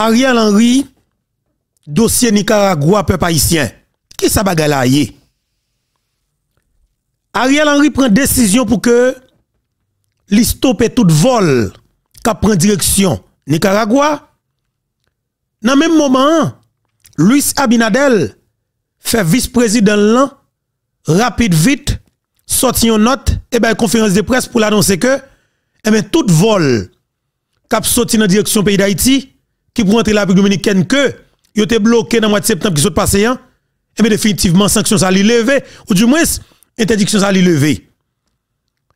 Ariel Henry, dossier Nicaragua, peuple haïtien. Qui ça la Ariel Henry prend décision pour que l'histoire et tout vol qui prend direction Nicaragua. Dans le même moment, Luis Abinadel fait vice-président l'an rapide vite sorti une note et bien conférence de presse pour l'annoncer que eh ben, tout vol qui sorti dans direction pays d'Haïti qui pour entrer la République dominicaine que ils été bloqués dans le mois de septembre qui sont passé. hein? et eh bien définitivement, sanctions ça lever ou du moins, interdiction ça levé.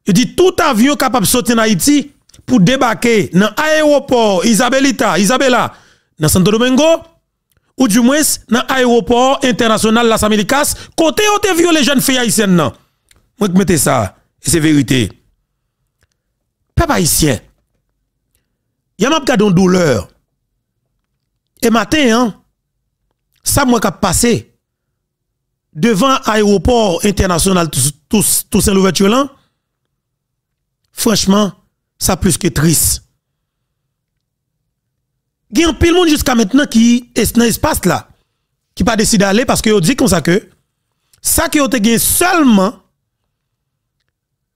Il dit tout avion capable de sortir en Haïti pour débarquer dans l'aéroport Isabelita, Isabella, dans Santo Domingo, ou du moins dans l'aéroport international Las Américas, côté où te les jeunes filles haïtiennes. Moi, je mettez ça, et c'est vérité. Peuple haïtien, il y a de douleur et matin, hein, ça moi qui passé devant l'aéroport international Toussaint Louverture franchement, ça plus que triste. Il y a un de monde jusqu'à maintenant qui est dans espace là, qui pas décidé d'aller parce que dit comme ça que ça qui ont gagné seulement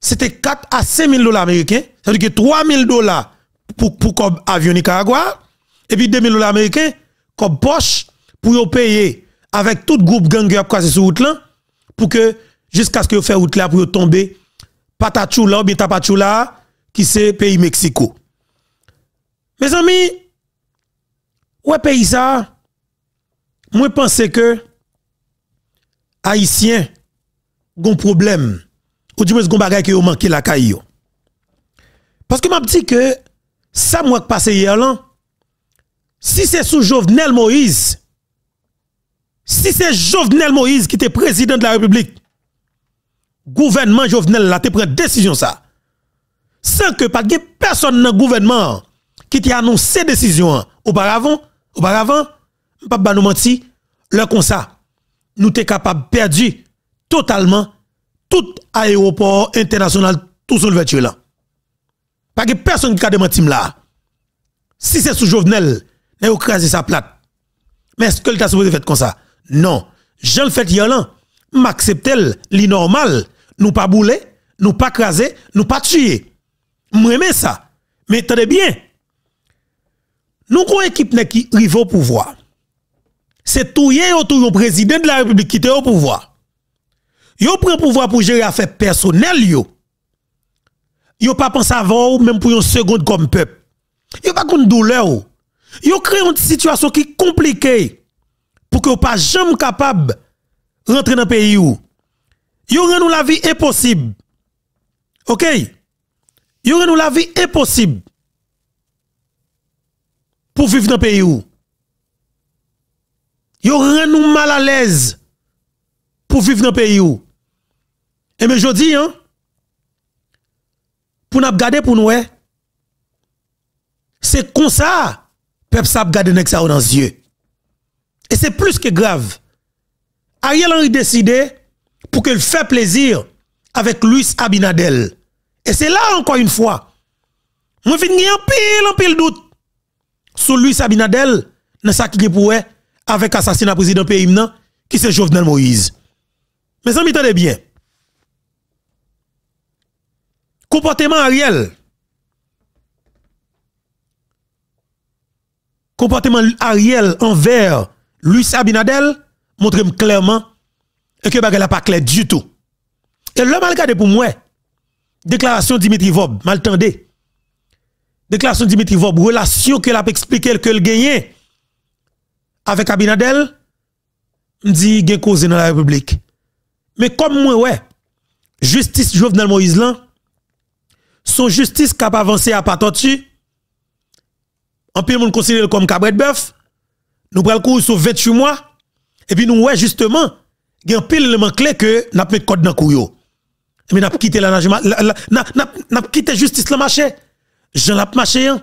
c'était 4 à 5 000 dollars américains, c'est-à-dire que 3 000 dollars pour, pour avion Nicaragua, et puis 2000 dollars américains comme poche pour payer avec tout groupe gang qui a croisé sur route pour que jusqu'à ce que fait route là pour tomber patachula ou bien tapachula qui c'est pays Mexico. Mes amis, ouais pays ça moi pense que haïtiens un problème ou du moins gon bagay qui ont la caillou. Parce que m'a dit que ça moi passé hier là si c'est sous Jovenel Moïse, si c'est Jovenel Moïse qui était président de la République, gouvernement Jovenel là, te prend décision ça. Sans que pas de personne dans le gouvernement qui t'a annoncé décision auparavant, auparavant, pas nous mentir, le comme ça, nous t'es capable perdu totalement tout aéroport international tout sur le là. Pas que personne qui a là. Si c'est sous Jovenel mais vous crasez sa plate. Mais est-ce que le avez supposé faire comme ça? Non. Je le fais hier Je M'accepte li normal. Nous pas bouler, nous pas craser, nous pas tuer. m'aime ça. Mais tenez bien. Nous avons une équipe qui arrive au pouvoir. C'est tout le président de la République qui est au pouvoir. prenez le pouvoir pour gérer affaires personnelles yo. Yo pas penser avant même pour une seconde comme peuple. Yo pas une douleur Yo crée une situation qui est compliquée pour que vous pas jamais capable de rentrer dans le pays où. Yo rend la vie impossible. OK? Yo rend la vie impossible pour vivre dans le pays où. Yo rend nous mal à l'aise pour vivre dans le pays où. Et eh mais je dis, hein, pour nous garder pour nous, c'est comme ça peuple gade garder sa ça dans les yeux. Et c'est plus que grave. Ariel Henry décidé pour qu'elle fasse plaisir avec Luis Abinadel. Et c'est là encore une fois, moi viens en pile en pile doute Sous Luis Abinadel dans ça qui est pour avec assassinat président pays qui c'est Jovenel Moïse. Mais ça m'entendez bien. Comportement Ariel comportement Ariel envers Luis Abinadel montre clairement que bagay pas clair du tout. Et le mal pour moi, déclaration Dimitri Vob, mal tendée. Déclaration Dimitri Vob, relation que l'a expliqué que le gagné avec Abinadel, dit gain cause dans la République. Mais comme moi ouais, justice Jovenel Moïse son justice a avancé à pas tortue en pile monde considère comme cabret bœuf nous prenons le cours sur 28 mois et puis nous ouais justement il y a un pile élément clé que n'a pas code dans le et mais n'a quitté la n'a n'a quitté justice le marché Jean l'a marché hein.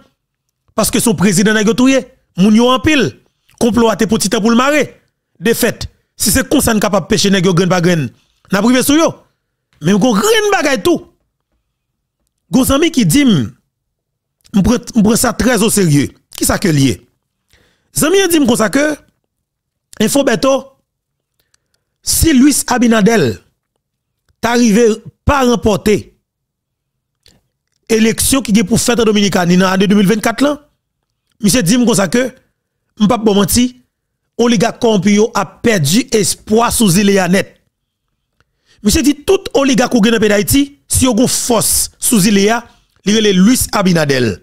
parce que son président n'a touye moun yo en pile complot à tes petits pour le marée, défaite si c'est comme ça capable pêcher nèg yo grain grain n'a privé sur yo mais on rien bagay tout Gon ami qui dit m'prend ça très au sérieux qui ça que lié? Zami dit comme ça que, info beto, oh, si Luis Abinadel t'arrive pas remporter élection qui est pour fête dominicaine en 2024 là, monsieur dit comme ça que, pas bon menti, oligarque a perdu espoir sous net. Monsieur dit tout oligarque qui dans d'Haïti, si on force sous il le Luis Abinadel.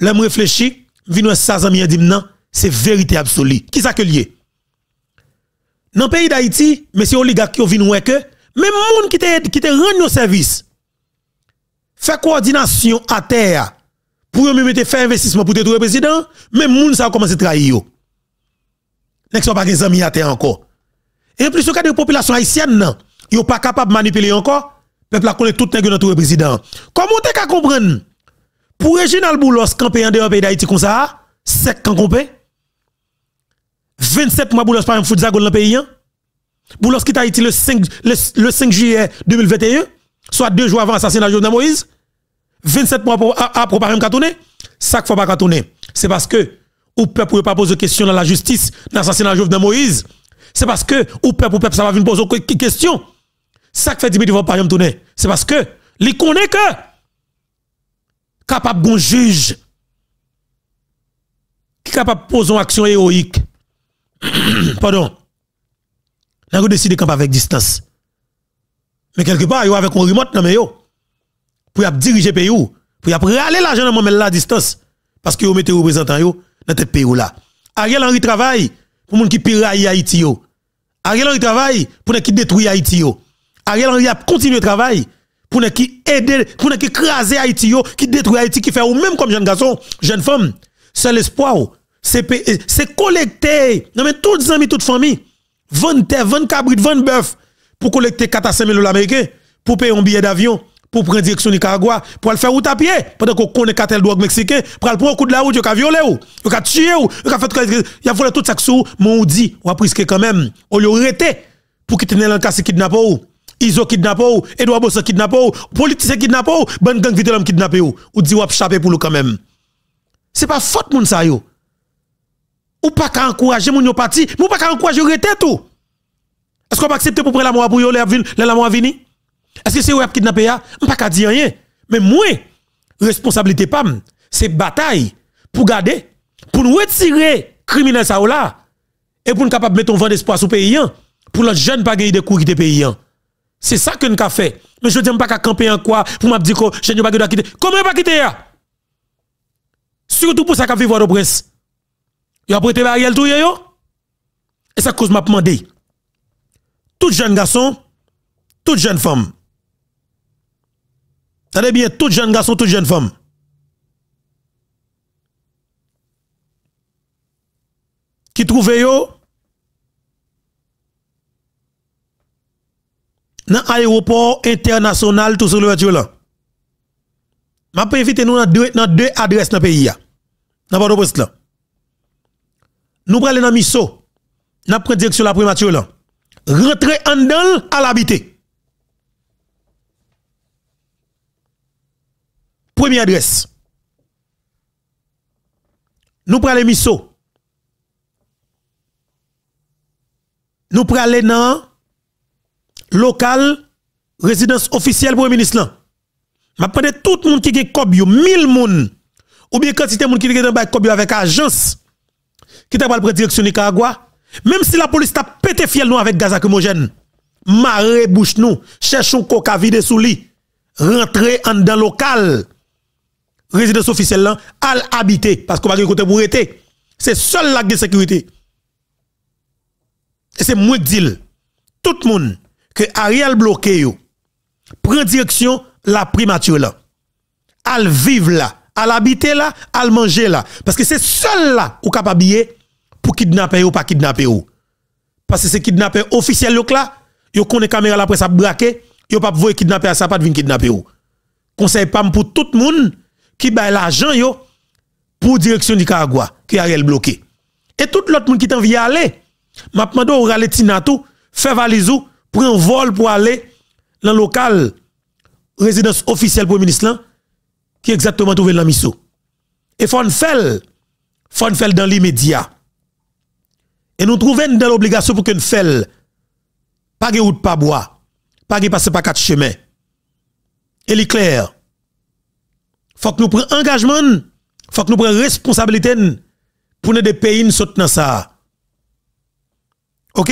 L'aime réfléchi, vino ça zami dit nan, c'est vérité absolue. Qui ça que lié Dans le pays d'Haïti, monsieur oligarque qui vient ouais que même monde qui te qui te rend nos services fait coordination à terre pour même faire investissement pour te le président, même moun ça commence commencé à trahir. N'est-ce so pas des amis à terre encore. Et plus, le cas de populations population haïtienne, non, ils pas capable de manipuler encore. Peuple a connaît tout le monde notre président. Comment qu'à comprendre pour régional Boulos, campé en dehors pays d'Haïti comme ça, c'est quand compé. 27 mois Boulos pas un foot dans le pays. Hein. Boulos quitte Haïti le 5, le, le 5 juillet 2021, soit deux jours avant l'assassinat de Jovenel Moïse. 27 mois pour, à, à préparer un cartonné. Ça qu'il faut pas cartonner. C'est parce que, ou peuple ne pas poser question dans la justice, dans l'assassinat de Jovenel Moïse. C'est parce que, ou peuple ou peuple, ça va venir poser question. Ça fait Dimitri Vop pas tourner. C'est parce que, il connaît que, capable bon juge qui capable de poser une action héroïque. Pardon. Vous décidé de camper avec distance. Mais quelque part, yo avec un remote nan yo. Pour y diriger pays pour y râler l'argent dans moment la distance parce que vous mettez représentant yo dans tête pays là. Ariel Henry travaille pour moun qui à Haïti yo. Ariel Henry travaille pour qui détruit Haïti yo. Ariel Henry a continué travail pour ne qui aider, pour ne qui craser Haïti, qui détruit Haïti, qui fait ou même comme jeune garçon, jeune femme, c'est l'espoir, euh, c'est collecter, non mais toutes les amis, toute famille, 20 terres, 20 cabrites, 20 bœuf, pour collecter 4 à 5 000 américains, pour payer un billet d'avion, pour prendre direction Nicaragua, pour le faire ou tapier, pendant qu'on connaît cartel drogue mexicain, pour le prendre au coup de la route, il a violé ou, il a tué ou, il a fait il a volé tout ça sous, mais on dit, on a quand même, on l'a arrêté, pour qu'il tenait l'encasse kidnappé ou ont kidnappé ou, Edouard Bosse kidnappé ou, politicien kidnappé ou, ban gang vite l'homme kidnappé ou, ou dit wap chapé pour le quand même. C'est pas faute moun sa yo. Ou pas ka encourager moun yo parti, ou pas qu'à encourager rete tout. Est-ce qu'on va accepter pour prendre la mort pour yo, la mort vini? Est-ce que c'est ou kidnappé ya? Hein? M'pas qu'à dire rien. Mais moi, responsabilité PAM, c'est bataille pour garder, pour nous retirer criminels sa ou là, et pour nous capable mettre un vent d'espoir sous pays, hein? pour les jeune pas gagner de coups qui pays. C'est ça que nous avons fait. Mais je ne veux pas qu'à camper en quoi pour me dire que je ne pas quitter. Comment pas quitter Surtout pour ça qu'a vivre au prince. Il a prêté Ariel tout yo. Et ça cause m'a demandé. Tout jeune garçon, toute jeune femme. savez bien, tout jeune garçon, toute jeune femme. Qui trouve yo dans l'aéroport international tout sur le là. Je peux inviter nous dans deux, deux adresses dans le pays. Dans le poste là. Nous prenons dans Misso. Nous prenons direction la primature là. Rentrer en dedans à l'habiter. Première adresse. Nous prenons Misso. Nous prenons dans local, résidence officielle pour le ministre. Je prendre tout le monde qui a cobio, 1000 personnes, ou bien quantité de monde qui a cobio avec agence, qui t'a pas la direction Nicaragua, même si la police t'a pété fiel nous avec gaz lacrymogène, marre bouche nous, cherchons coca vide sous lit, rentrer en dans local, résidence officielle là, al habiter, parce qu'on va côté pour été. C'est seul la de sécurité. Et c'est moi qui dis, tout le monde, que Ariel bloqué yo. Prend direction la primature là. Al vivre là, al habiter là, al manger là parce que c'est seul là ou capable pour kidnapper ou pas kidnapper ou. Parce que c'est kidnapper officiel yo là, yo connaît caméra là après ça braquer, yo pas voir kidnapper ça pas venir kidnapper ou. Conseil pas pour tout le monde qui bail l'argent yo pour direction Nicaragua qui Ariel bloqué. Et tout l'autre monde qui t'envie aller, m'a demandé au Raletina tout, fait valizou un vol pour aller dans le local résidence officielle pour le ministre qui exactement trouvé dans mission. Et Il faut dans l'immédiat. Et nous trouvons dans l'obligation pour que nous fassions pas de route pas bois, pas de passer par quatre chemins. Et il clair. Faut que nous prenions engagement, faut que nous prenions responsabilité pour nous des pays nous dans ça. OK?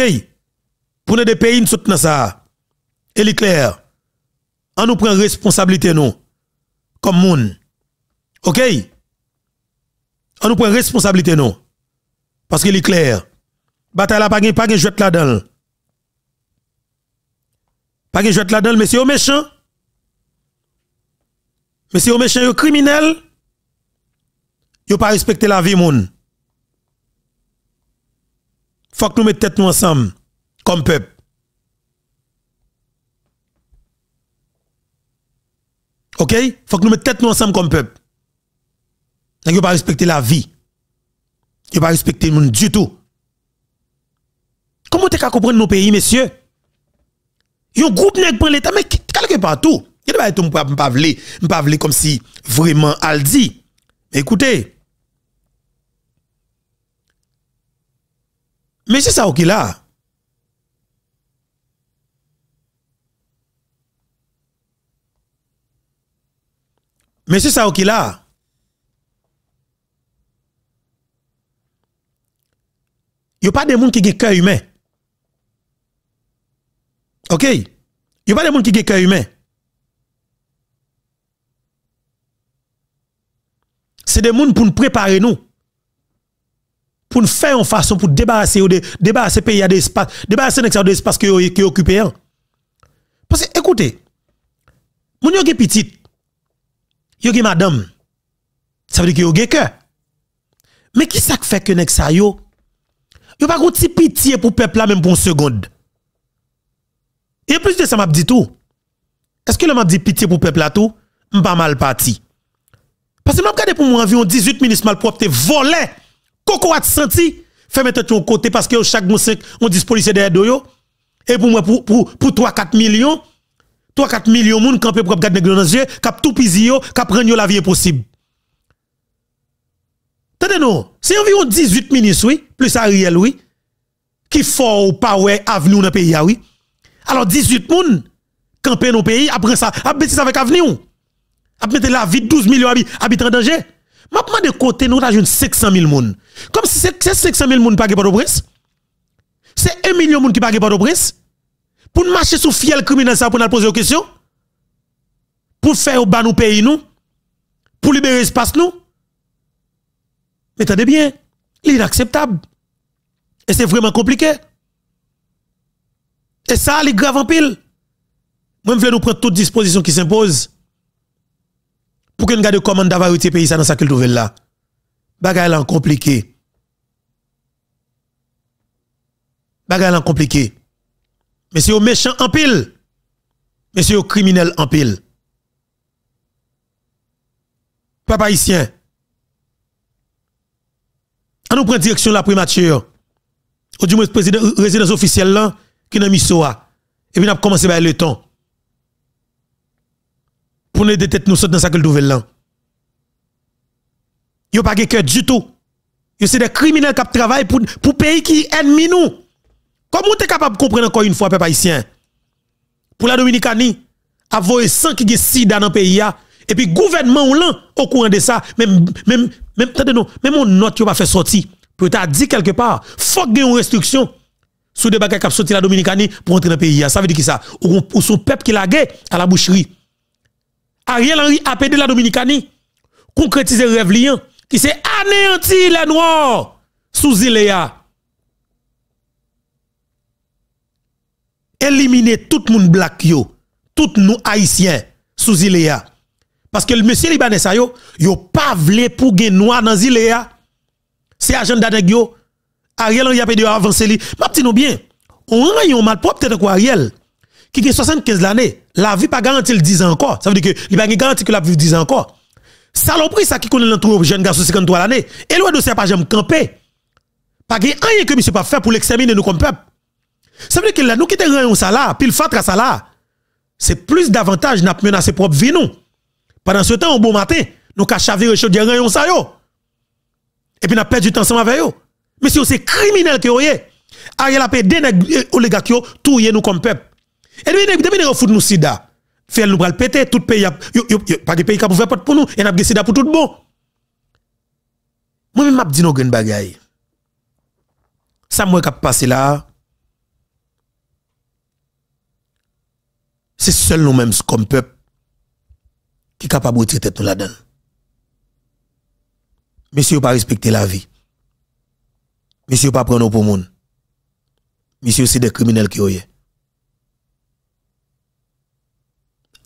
Pour nous des pays, nous soutenons ça. Et est clair. On nous prend responsabilité, nous. Comme monde. OK? On nous prend responsabilité, nous. Parce que est clair. Bataille là, pas de pas jouet là-dedans. Pas de jouet là-dedans, mais c'est un méchant, Mais c'est méchant, méchants, criminel, criminel. Ils pas respecté la vie, monde. Faut que nous mettions tête nous ensemble comme peuple. OK Faut que nous mettons tête nous ensemble comme peuple. Nous ne pas respecter la vie. Nous pas respecter le monde du tout. Comment tu peux comprendre nos pays, messieurs Il y a Un groupe nègre prend l'État, mais quelque part tout. Il ne pas être pas comme si vraiment Aldi. Écoutez. Mais c'est ça qui là. Mais c'est ça qui là. Il n'y a pas de monde qui a cœur humain. OK? Il n'y a pas de monde qui a cœur humain. C'est des monde pour nous préparer nous. Pour nous faire en façon pour débarrasser de débarrasser pays à des espaces, débarrasser des espaces qui occupent. Hein. Parce que écoutez, mon yo qui petit yo madame. Ça veut dire que yo gen cœur. Mais qui ça fait que nèg ça yo yo pas de pitié pour peuple là même pour une seconde. Et plus de ça m'a dit tout. Est-ce que le m'a dit pitié pour peuple là tout pas mal parti. Parce que m'a regardé pour moi environ 18 minutes mal propre volé. Coco a senti fait mettre ton côté parce que chaque mois, 5 on 10 policiers derrière yo et pour moi pour pour 3 4 millions 3-4 millions de personnes campé pour garder dans les yeux, cap tout pisi yo, cap prendre la vie possible. Tenez nous, c'est environ 18 ministres, oui, plus Ariel, oui, qui font ou pas ouais dans le pays, oui. Alors 18 moun campé dans le pays, après ça, après avec avenir. a mettre la vie 12 millions d'habitants en danger. Maintenant de côté nous avons 500 000 moun. Comme si c'est 500 000 moun pas de port C'est 1 million moun qui pas de port pour marcher sous fiel criminel, ça pour nous poser aux questions. Pour faire au bas nous pays, nous. Pour libérer l'espace, nous. Mais attendez bien, inacceptable. Et c'est vraiment compliqué. Et ça, c'est grave en pile. Moi, je veux nous prendre toutes dispositions qui s'imposent pour que nous gardions comment d'avoir pays ça dans sa culture là. Bagay en compliqué. Bagay en compliqué. Mais c'est au méchant en pile. Mais c'est au criminel en pile. Papa ici. On nous prend direction la primature. Ou du moins président, euh, résidence officielle là, qui n'a mis soa. Et puis on a commencé par le temps. Pour nous détecter, nous sortir dans sa douvelle. Il là. Yo pas de cœur du tout. Yo c'est des criminels qui travaillent pour, pour pays qui ennemi nous. Comment tu es capable de comprendre encore une fois, peuple haïtien? Pour la Dominicanie, avoir 100 qui sont sida dans le pays, et puis gouvernement ou l'an, au courant de ça, même, même, même, non, même on note qui va faire sortir. Peut être dit quelque part, faut ait une restriction sur des bagages qui sorti la Dominicanie pour entrer dans le pays. Ça veut dire qui ça? Ou, ou son peuple qui l'a à la boucherie. Ariel Henry a pédé la Dominicanie. Concrétiser rêve liant qui s'est anéanti les noirs sous Iléa. éliminer tout le monde black yo, tout nous haïtiens sous Iléa. Parce que le monsieur Libanais ça yo, yo pas vle pour gen noir dans Iléa. C'est agenda de yo. Ariel y a pédé avancer li. M'a dit nous bien. On rayon mal propre peut quoi Ariel qui gen 75 l'année, la vie pas garantie le 10 ans encore. Ça veut dire que il pas garantie que la vie 10 ans encore. Saloperie ça qui connaît l'entour jeune garçon 53 l'année. Et de dossier pas jamais camper. Pas gen rien que monsieur pas fait pour l'exterminer nous comme peuple. Ça veut dire que là, nous qui te rayon ça là, pile fatra ça là, c'est plus davantage n'a menacé propre vie nous. Pendant ce temps, au beau matin, nous ka chavirer chaud rayon ça yo. Et puis n'a perdu du temps ensemble avec yo. Mais si c'est criminel que yoyé, Ariel a payé des eh, oligarques yo, tout nous comme peuple. Et puis depuis nous fout nous sida. Faire nous pral péter tout pays pas de pays qui pouvait pas pour nous et n'a pas sida pour tout bon. Moi même m'a dit nos grandes bagailles. Ça moi qui passé là c'est seul nous-mêmes comme peuple qui est capable de traiter tout là-dedans. Monsieur, pas respecter la vie. Monsieur, pas prendre pour monde. Monsieur, c'est des criminels qui ont eu.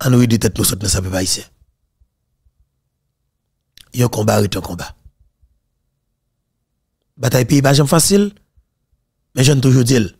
En nous, de tête, nous sommes dans sa pas ici. Il y a un combat, est un combat. Bataille pays, pas facile, mais je ne toujours dire.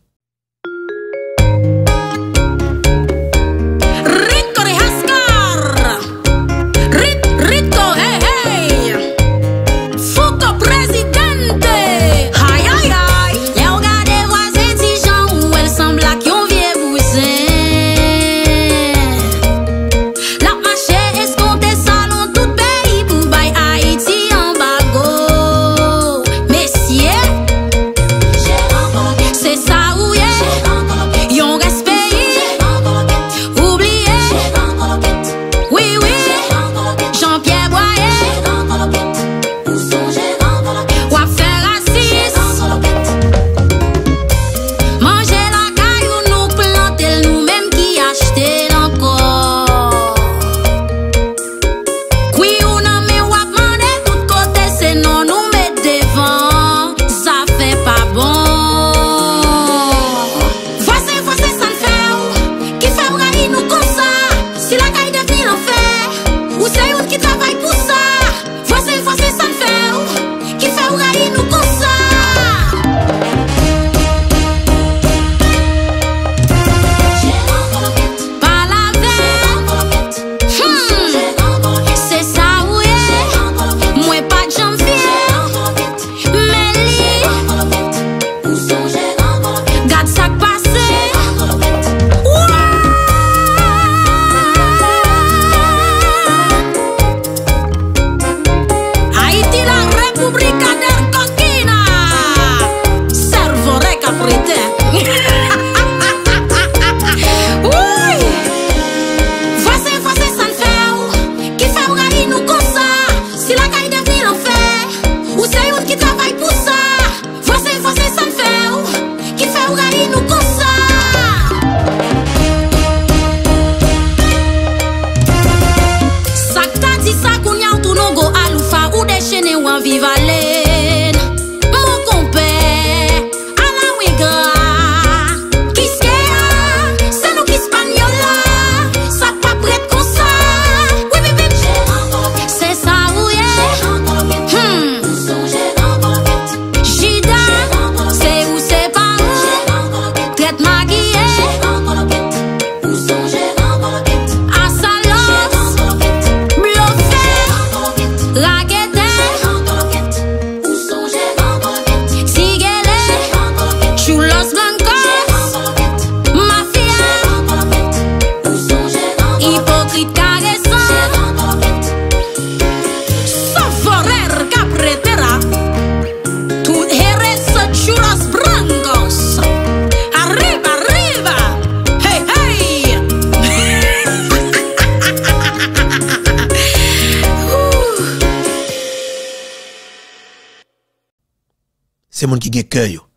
c'est mon qui gagne cœur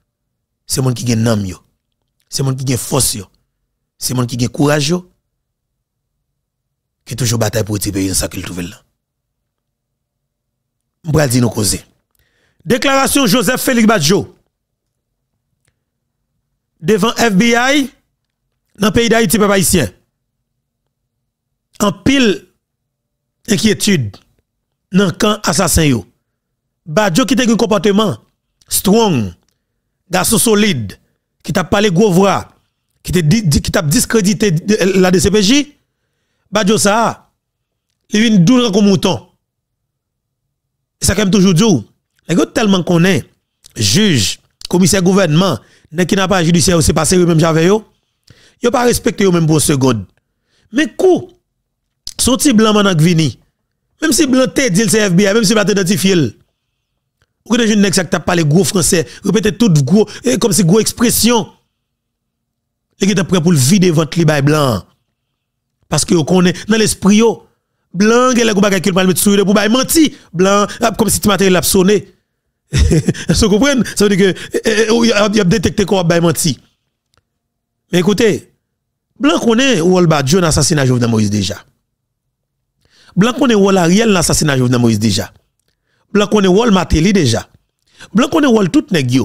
c'est mon qui gagne âme c'est mon qui gagne force c'est mon qui gagne courage yo, qui toujours bataille pour tirer dans ça qu'il trouve là va dire nous causer déclaration Joseph Félix Badjo devant FBI dans le pays d'Haïti peuple haïtien en pile inquiétude dans camp assassin yo Badjo qui a un comportement strong, garçon solide, qui t'a parlé gros voix, qui t'a discrédité la DCPJ, Badjo ça, il vient douleur comme mouton. Et ça, quand même, toujours dit, les gars tellement qu'on est, juge, commissaire gouvernement, qui n'a pas judiciaire, c'est passé eux même j'avais eux, ils pas respecté eux pour une seconde. Mais coup, sont blanc blancs maintenant vini? Même si blanc dit le FBI, même si pas identifié, ou que je ne pas les gros français, répétez tout gros, comme si gros expression. Et qui prêt pour le vider votre libye blanc. Parce que vous connaissez, dans l'esprit, blanc, et a vous avez mettre sur le pour menti. Blanc, comme si tu matériel l'a sonné. Vous comprenez? Ça veut dire que, vous eh, eh, eh, avez détecté qu'on a bah, menti. Mais écoutez, blanc connaît ou al Dieu l'assassinat de Jovenel Moïse déjà. Blanc connaît ou Ariel l'assassinat de Jovenel Moïse déjà blanc est wall Matéli déjà. Blanc est wall tout nèg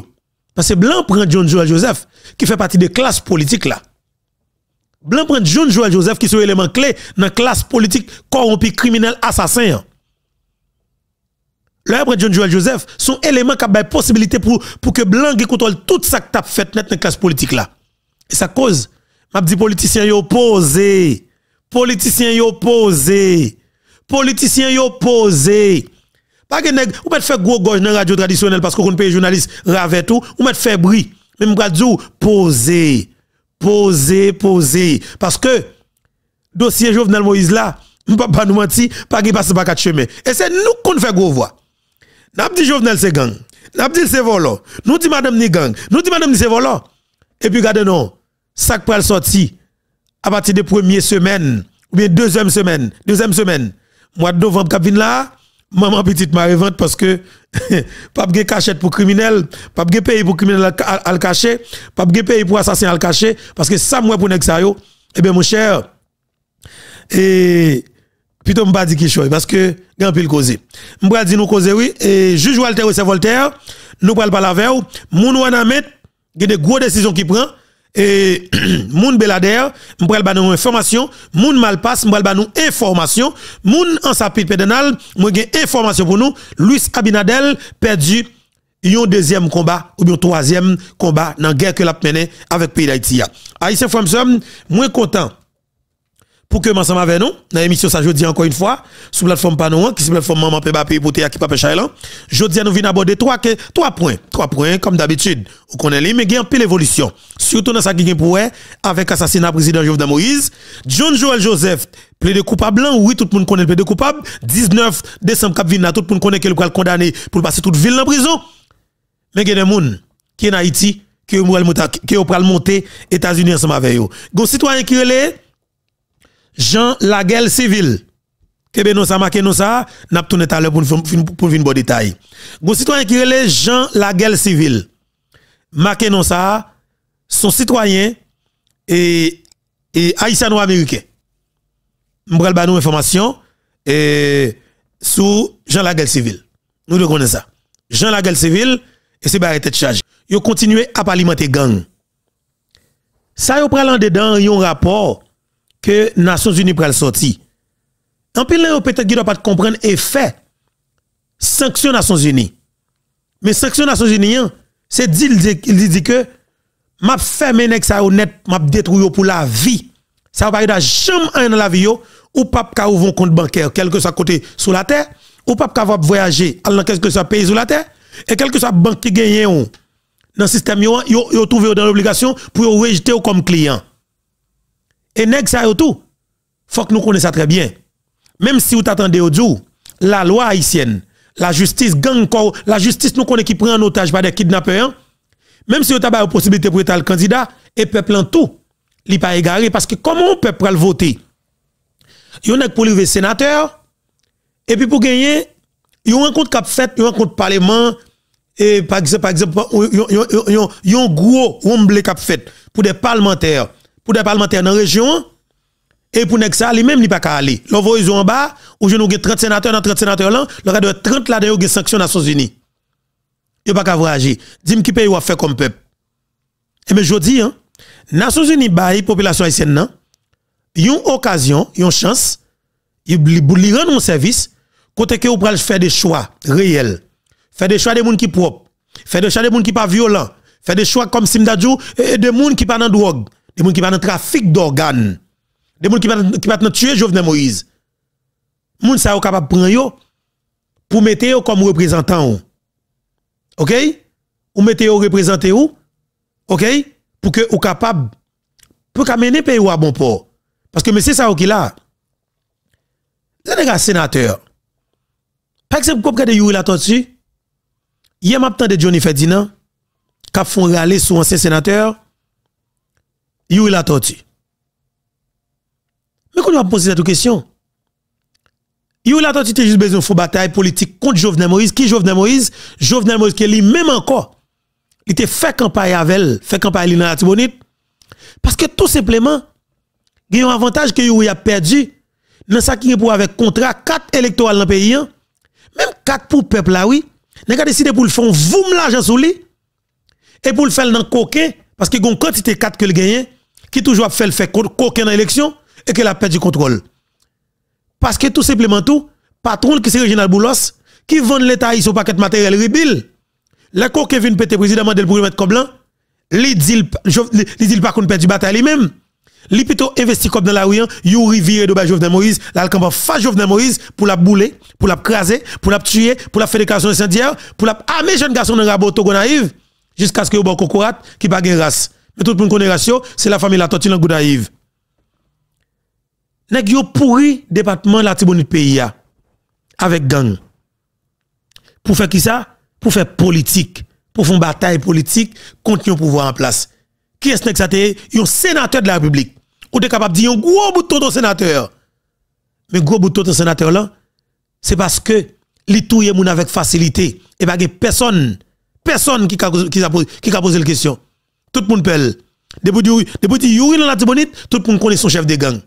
Parce que blanc prend John Joel Joseph qui fait partie de classe politique là. Blanc prend John Joel Joseph qui sont élément clé dans classe politique corrompue, criminelle, assassin. Là prend John Joel Joseph sont élément qui a possibilité pour pour que blanc contrôle tout ça que t'a fait net dans classe politique là. Et ça cause m'a dit politicien yo politiciens Politicien yo opposé. Politicien yo opposé. Pas que ou mette faire gros gorge dans la radio traditionnelle parce qu'on paye journaliste ravet tout, ou mettre faire bruit. Même dire poser, poser, poser parce que dossier Jovenel Moïse là, on pas nous mentir, pas qui passe par quatre chemins. Et c'est nous qu'on fait gros voix. N'a dit Jovenel c'est gang. N'a dit c'est volant. Nous dit madame ni gang. Nous dit madame ni c'est volant. Et puis regardez non, ça qui le sortir à partir des premières semaines ou bien deuxième semaine, deuxième semaine, mois de novembre qui là maman petite m'a revente parce que pas de cachette pour criminel, pas de pays pour criminel al cacher, pas de pays pour assassin le cacher, parce que ça moi pour ça yo, eh bien mon cher et plutôt me pas dire qui chose parce que grand pile causé. M'bra dire nous causer oui et juge Walter Voltaire, nous parle pas la veille, mon a met des gros décisions qui prend et moun belader m'pral ba nous information moun malpass m'pral ba nous information moun en sapit pédonal gen information pour nous Luis Abinadel perdu un deuxième combat ou bien troisième combat dans guerre que l'a mené avec pays d'Haïti. Haïtien Framsom, moins content pour que m'ensemble avec nous dans l'émission ça dis encore une fois sur plateforme Panouan, qui la plateforme Maman Peba Pays qui Papa Chailan à nous venons aborder trois que trois points trois points comme d'habitude on connaît les mais il y a un peu l'évolution surtout dans ce qui est pour avec assassinat président Jovenel Moïse John Joel Joseph plaidé coupable oui tout le monde connaît le de coupable 19 décembre cap tout le monde connaît qu'il va condamné pour passer toute ville en prison mais il y a des gens qui en Haïti qui ont monter États-Unis ensemble avec eux. Gon citoyens qui relaient. Jean Laguel Civil. ben nous ça marqué nous ça, n'a tourné tout à l'heure pour pour un bon détail. Bon citoyen qui relève Jean Laguel Civil. Marqué nous ça, son citoyen et et ou américain. M'bral ba information et sous Jean Laguel Civil. Nous le connaissons ça. Jean Laguel Civil et c'est barré tête charge. Yo continuer à alimenter gang. Ça yo pral en dedans yon rapport que Nations Unies le sorti. En pile peut-être ne doit pas comprendre effet sanction Nations Unies. Mais sanction Nations Unies, hein, c'est dit il dit que m'a mes nek ça honnête, m'a détruit pour la vie. Ça va pas être jamais dans la vie ou pas ka un compte bancaire quel que soit côté sous la terre ou pas ka voyager dans quelque que soit pays sous la terre et quel que soit banque qui gagne dans le système yo yo, ont trouvé dans l'obligation pour rejeter comme client. Et nèg tout. Faut que nous connaissons ça très bien. Même si vous t'attendez au jour, la loi haïtienne, la justice gang la justice nous connaît qui prend en otage par des kidnappeurs. Même si vous avez la possibilité pour être le candidat et peuple en tout, il pas égaré parce que comment on peut le voter Yon nèg pour le sénateur et puis pour gagner, yon rencontre cap fait, un compte parlement et par exemple par exemple yon, yon, yon, gros fait pour des parlementaires pour des parlementaires dans la région, et pour ça, lui-même, il pas qu'à aller. L'envoi, ils en bas, où je nous 30 sénateurs dans 30 sénateurs là, l'on a 30 là, il qui a sanctions Nations Unies. Il pas qu'à voyager. Dis-moi qui pays a fait comme peuple. Et eh mais je dis, les hein, Nations Unies la population haïtienne ont yon occasion, yon chance, ils li rendre un service, côté que ou faire des choix réels. Faire des choix des gens qui propres. Faire des choix des gens qui pas violents. Faire des choix comme Simdadjou, et des gens qui pas dans drogue des gens qui pas dans trafic d'organes, des gens qui va qui tué tuer Jovenel Moïse. Moun ça capable prendre yo pour mettre yo comme représentant. OK Ou mettez yo représenter ou OK Pour que ou capable pour amener pays à bon port. Parce que monsieur ça qui là. C'est un sénateur. Par exemple, vous de Yuri la tortue, hier m'a de Johnny Ferdinand qui fon râler sur ancien sénateur a la tortue. Mais quand on va poser cette question, Yuri la tortue, juste besoin de faire bataille politique contre Jovenel Moïse. Qui Jovenel Moïse Jovenel Moïse, qui lui-même encore, il était fait campagne avec elle, fait campagne dans la Tibonite. Parce que tout simplement, il y a un avantage que y a perdu dans ce qui est pour avec contrat 4 électoraux dans le pays. Hein. Même 4 pour le peuple là, oui. a décidé pour le faire, vous l'argent sous lui. Et pour le faire dans le coquet, parce qu'il y a une quantité 4 que le gagne qui toujours fait le fait dans l'élection et qu'elle a perdu le contrôle. Parce que tout simplement tout, patron qui c'est Reginald Boulos, qui vend l'État ici au paquet matériel ribile, les coquins viennent péter président Mandel pour mettre comme blanc, les dit pas par contre du bataille lui-même. Il plutôt investi comme dans la rue, hein. you rivière de Jovenel Moïse, là le camp fa Jovenel Moïse pour la bouler, pour la craser, pour la tuer, pour la faire des fédération incendiaire, pour la armer ah, jeune garçon dans rabot Togo jusqu'à ce que bon cocorat qui pas gain race. Mais tout le monde connaît ratio, c'est la famille la tortue en Goudaïve. Nèg yo pourri département la Tibonite pays avec gang. Pour faire qui ça Pour faire politique, pour faire une bataille politique contre le pouvoir en place. Qui est-ce que ça Un sénateur de la République. Ou est capable de dire un gros bouton de sénateur. Mais gros bouton de sénateur là, c'est parce que li touye moun avec facilité et pas personne personne qui a posé la question tout le monde pelle. Depuis Yuri dans la Tibonite, tout le monde connaît son chef de gang.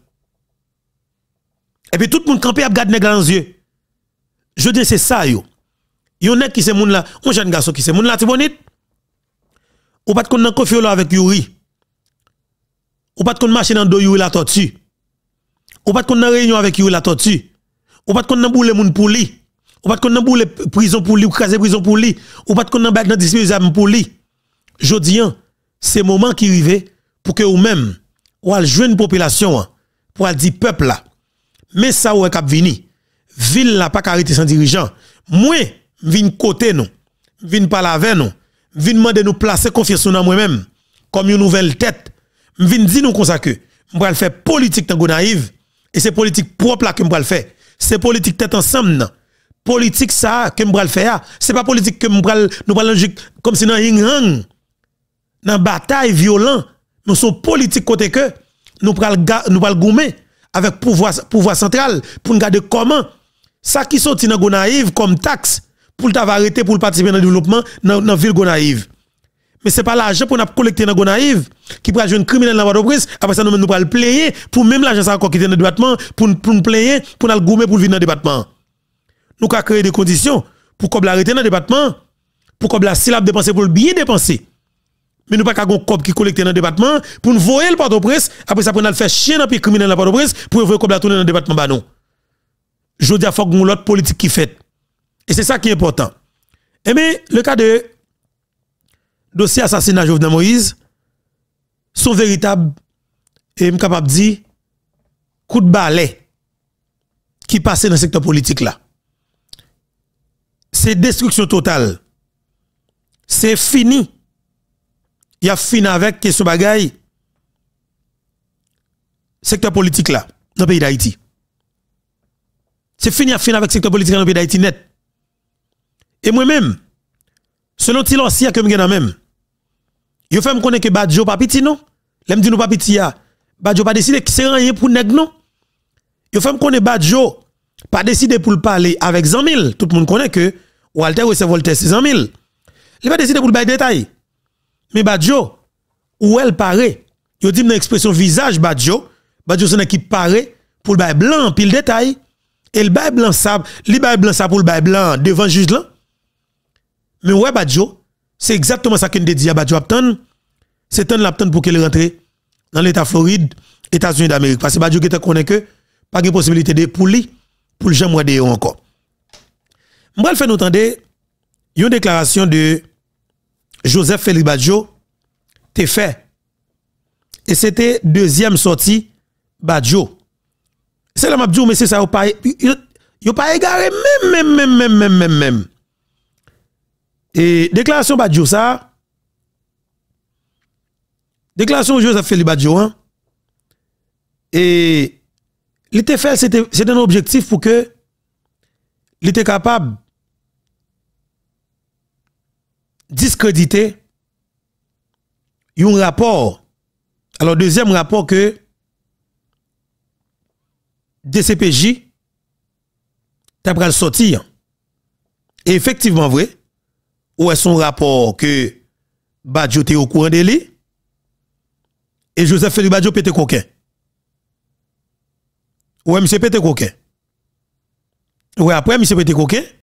Et puis tout le monde campé à garder les les yeux. Je dis, c'est ça, yo. Yon nek qui se moun là, un jeune garçon qui se moun là, Tibonite. Ou pas de kon nan là avec Yuri. Ou pas de kon marcher dans do Yuri la tortue. Ou pas de kon réunion avec Yuri la tortue. Ou pas de kon nan boule moun pour lui. Ou pas de kon nan boule prison pour lui, ou krasé prison pour lui. Ou pas de kon nan bag nan disposable pour lui. dis hein, c'est moment qui arrive pour que vous-même, ou al une population, hein, pour dire peuple là, mais ça ou cap vini, ville là pas carité sans dirigeant, moi, vin côté nous, vin parler avec nous, vin demander nous placer confiance en moi-même, comme une nouvelle tête, vin dire nous comme ça que, m'bral faire politique tango naïve, et c'est politique propre là que m'bral faire, c'est politique tête ensemble non politique ça que m'bral faire ah. c'est pas politique que m'bral nous comme si nous yin dans bataille violente, nous sommes politiques côté que nous prenons nous le avec pouvoir pouvoir central pour nous garder comment ça qui sorti dans Gonaïve comme taxe pour le pour participer dans le développement dans la ville Gonaïve. Mais ce n'est pas l'argent pour nous collecter dans Gonaïve qui pourra jouer un criminel dans la presse. Après ça, nous allons le plaigner pour même l'argent ça encore quitter dans le département, pour, pour nous plaigner, pour nous gommer pour vivre dans le département. Nous avons créé des conditions pour qu'on l'arrêter dans le département, pour qu'on la syllabe dépenser, pour le bien dépenser mais nous pas qu'un un qui collecte dans le département pour nous voir le Port-au-Prince après ça pour nous faire chien dans le criminel dans Port-au-Prince pour le cop la tourner dans le département bah je dis à faut qu'on l'autre politique qui fait et c'est ça qui est important et mais le cas de dossier assassinat Jovenel Moïse son véritable et capable de dire coup de balai qui passait dans le secteur politique là. C'est destruction totale. C'est fini il a fini avec ce bagaille secteur politique là dans le pays d'Haïti. C'est fini avec le secteur politique dans le pays d'Haïti net. Et moi-même, selon Tilancia que je même, je fais me que Badjo pas piti non. Il dit nous pas piti ya. Badjo pas décidé que c'est rien pour nèg non. Je fais me Badjo pas décidé pour parler avec Zamil. Tout le monde connaît que Walter c'est Voltaire c'est Zamil. Il pas décider pour le bail détail. Mais Badjo, où elle paraît, yo dit une expression visage Badjo, Badjo c'est qui paraît pour le bail blanc, pile détail. Et le bail blanc ça, le bail blanc ça pour le bail blanc devant juge là. Mais ouais Badjo, c'est exactement ça qu'on dit à Badjo Apton. C'est un l'abton pour qu'elle rentre dans l'état Floride, États-Unis d'Amérique parce que Badjo qui connaît que pas de possibilité de pour lui pour le jamais encore. Moi, fait nous entendre une déclaration de Joseph Félix Badjo t'es fait. Et c'était deuxième sortie Badjo. C'est là m'a mais c'est ça, yo pas égaré même, même, même, même, même, même. Et déclaration Badjo ça, déclaration Joseph Félix Badjo, hein? et fait, c'était un objectif pour que était capable discrédité un rapport. Alors, deuxième rapport que DCPJ t'a le sortir. effectivement, vrai, ou est son rapport que Badjo était au courant de lui et Joseph Félix Badjo était coquin. Ou est monsieur pété coquin. Ou après M. pété coquin,